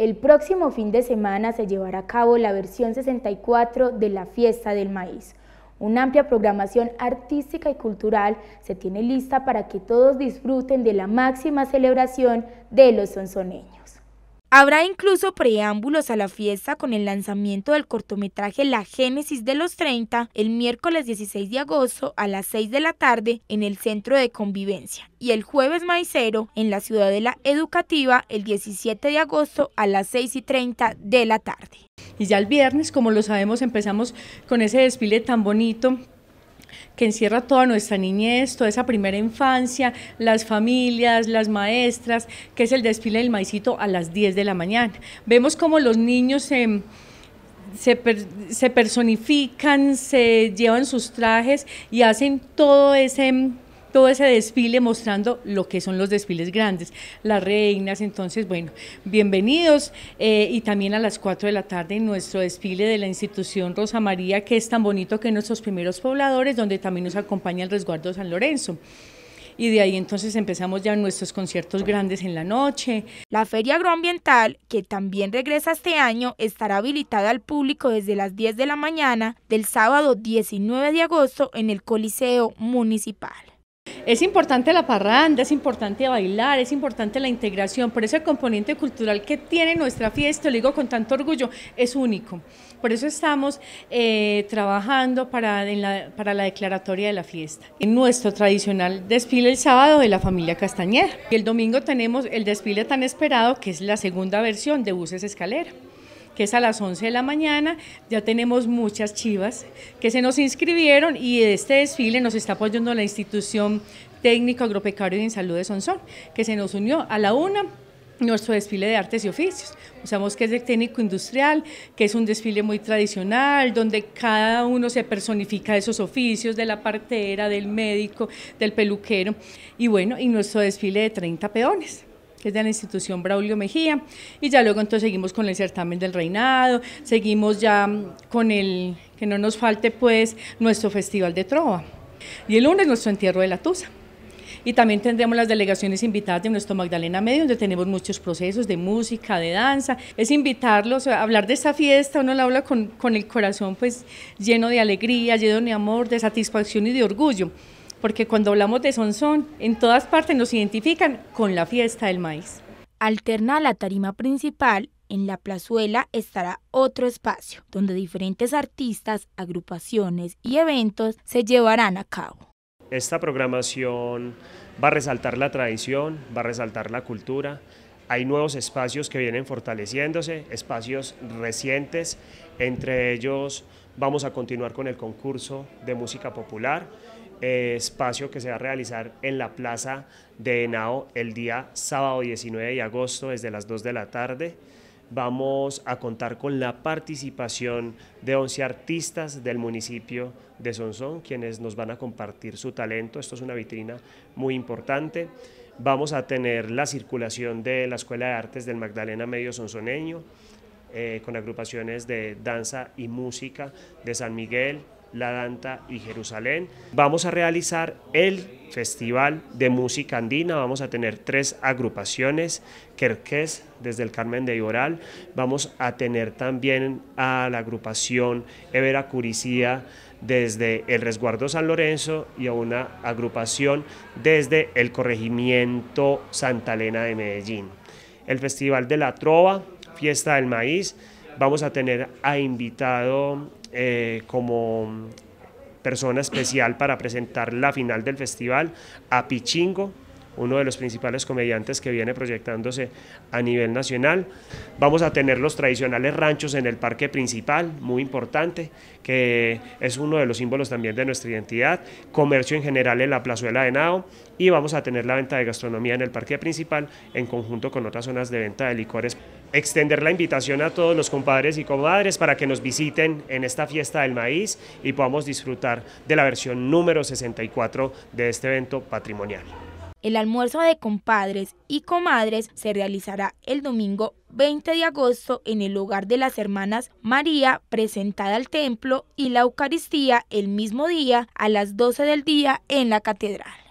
El próximo fin de semana se llevará a cabo la versión 64 de la Fiesta del Maíz. Una amplia programación artística y cultural se tiene lista para que todos disfruten de la máxima celebración de los sonzoneños. Habrá incluso preámbulos a la fiesta con el lanzamiento del cortometraje La Génesis de los 30 el miércoles 16 de agosto a las 6 de la tarde en el Centro de Convivencia y el jueves maicero en la Ciudadela Educativa el 17 de agosto a las 6 y 30 de la tarde. Y ya el viernes, como lo sabemos, empezamos con ese desfile tan bonito que encierra toda nuestra niñez, toda esa primera infancia, las familias, las maestras, que es el desfile del maicito a las 10 de la mañana. Vemos como los niños se... se personifican, se llevan sus trajes y hacen todo ese todo ese desfile mostrando lo que son los desfiles grandes, las reinas, entonces bueno, bienvenidos eh, y también a las 4 de la tarde nuestro desfile de la institución Rosa María, que es tan bonito que nuestros primeros pobladores, donde también nos acompaña el resguardo San Lorenzo y de ahí entonces empezamos ya nuestros conciertos grandes en la noche. La Feria Agroambiental, que también regresa este año, estará habilitada al público desde las 10 de la mañana del sábado 19 de agosto en el Coliseo Municipal. Es importante la parranda, es importante bailar, es importante la integración, por eso el componente cultural que tiene nuestra fiesta, lo digo con tanto orgullo, es único. Por eso estamos eh, trabajando para, la, declaratoria de la fiesta. En nuestro tradicional desfile el sábado de la familia Castañeda. Y el domingo tenemos el desfile tan esperado que es la segunda versión de Buses Escalera que es a las 11 de la mañana. Ya tenemos muchas chivas que se nos inscribieron y este desfile nos está apoyando la institución técnico agropecario y en salud de Sonsón, que se nos unió a la una nuestro desfile de artes y oficios. Usamos que es de técnico industrial, que es un desfile muy tradicional, donde cada uno se personifica de esos oficios de la partera, del médico, del peluquero, y bueno, y nuestro desfile de 30 peones que es de la institución Braulio Mejía, y ya luego entonces seguimos con el certamen del reinado, seguimos ya con el, que no nos falte pues, nuestro festival de trova, y el lunes nuestro entierro de la Tusa. Y también tendremos las delegaciones invitadas de nuestro Magdalena Medio, donde tenemos muchos procesos de música, de danza. Es invitarlos hablar de esta fiesta, uno la habla con, con el corazón pues lleno de alegría, lleno de amor, de satisfacción y de orgullo porque cuando hablamos de Sonsón, en todas partes nos identifican con la fiesta del maíz. Alterna a la tarima principal, en la plazuela estará otro espacio, donde diferentes artistas, agrupaciones y eventos se llevarán a cabo. Esta programación va a resaltar la tradición, va a resaltar la cultura, hay nuevos espacios que vienen fortaleciéndose, espacios recientes, entre ellos vamos a continuar con el concurso de música popular eh, espacio que se va a realizar en la plaza de Henao el día sábado 19 de agosto desde las 2 de la tarde. Vamos a contar con la participación de 11 artistas del municipio de Sonsón, quienes nos van a compartir su talento. Esto es una vitrina muy importante. Vamos a tener la circulación de la Escuela de Artes del Magdalena Medio Sonsoneño, eh, con agrupaciones de danza y música de San Miguel, la Danta y Jerusalén. Vamos a realizar el Festival de Música Andina, vamos a tener tres agrupaciones, Querqués desde el Carmen de Iboral, vamos a tener también a la agrupación Evera Curicía desde el Resguardo San Lorenzo y a una agrupación desde el Corregimiento Santa Elena de Medellín. El Festival de la Trova, Fiesta del Maíz, vamos a tener a invitado eh, como persona especial para presentar la final del festival a Pichingo uno de los principales comediantes que viene proyectándose a nivel nacional. Vamos a tener los tradicionales ranchos en el parque principal, muy importante, que es uno de los símbolos también de nuestra identidad, comercio en general en la plazuela de Nao y vamos a tener la venta de gastronomía en el parque principal en conjunto con otras zonas de venta de licores. Extender la invitación a todos los compadres y comadres para que nos visiten en esta fiesta del maíz y podamos disfrutar de la versión número 64 de este evento patrimonial. El almuerzo de compadres y comadres se realizará el domingo 20 de agosto en el hogar de las hermanas María presentada al templo y la Eucaristía el mismo día a las 12 del día en la catedral.